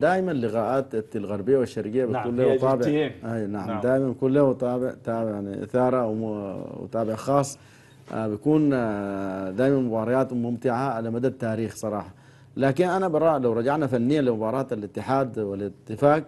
دائما لقاءات الغربيه والشرقيه نعم، بتكون نعم. لها طابع اي نعم, نعم. دائما بيكون لها طابع تابع يعني اثاره وطابع خاص آه، بيكون آه، دائما مباريات ممتعه على مدى التاريخ صراحه لكن انا برا لو رجعنا فنيا لمباراه الاتحاد والاتفاق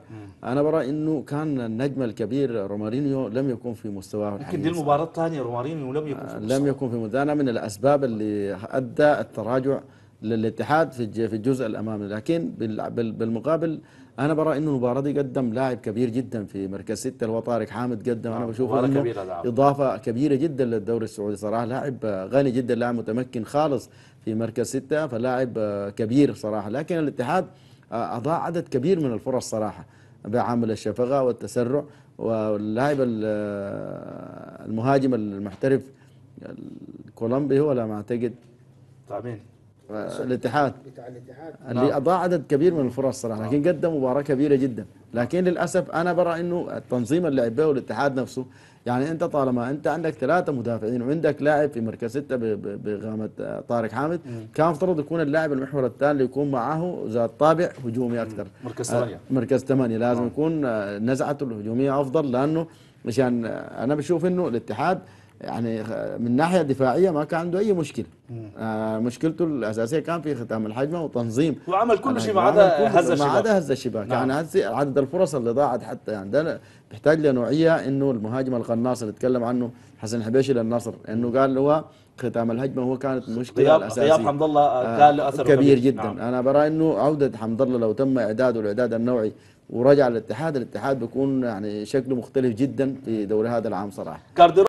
انا برا انه كان النجم الكبير رومارينيو لم يكن في مستواه يمكن دي المباراه الثانيه رومارينيو لم يكن في آه، مستواه لم يكن في مستواه انا من الاسباب اللي ادى التراجع للاتحاد في في الجزء الامامي لكن بالمقابل انا برى انه المباراه دي قدم لاعب كبير جدا في مركز ستة اللي هو طارق حامد قدم انا آه، بشوف انه كبيرة اضافه كبيره جدا للدوري السعودي صراحه لاعب غني جدا لاعب متمكن خالص في مركز ستة فلاعب كبير صراحه لكن الاتحاد اضاع عدد كبير من الفرص صراحه بعمل الشفقه والتسرع واللاعب المهاجم المحترف الكولومبي هو لا ما اعتقد طيب آه، الاتحاد اللي آه. اضاع عدد كبير من الفرص صراحه لكن آه. قدم مباراه كبيره جدا لكن للاسف انا برى انه التنظيم اللي لعب به والاتحاد نفسه يعني انت طالما انت عندك ثلاثه مدافعين وعندك لاعب في مركز سته بغامه طارق حامد كان مفترض يكون اللاعب المحور الثاني اللي يكون معه ذات طابع هجومي اكثر مركز ثمانيه مركز ثمانيه لازم يكون نزعته الهجوميه افضل لانه مشان انا بشوف انه الاتحاد يعني من ناحيه دفاعيه ما كان عنده اي مشكله آه مشكلته الاساسيه كان في ختام الهجمه وتنظيم وعمل كل شيء يعني ما عدا هز الشباك ما عدا هز الشباك يعني نعم. يعني عدد الفرص اللي ضاعت حتى يعني ده بيحتاج لنوعيه انه المهاجم القناص اللي تكلم عنه حسن حبيشي للنصر انه قال هو ختام الهجمه هو كانت مشكله الاساسيه غياب حمد الله آه، آه، كان له اثر كبير, كبير جدا نعم. انا برى انه عوده حمد الله لو تم اعداده الاعداد النوعي ورجع للاتحاد الاتحاد بيكون يعني شكله مختلف جدا في دوري هذا العام صراحه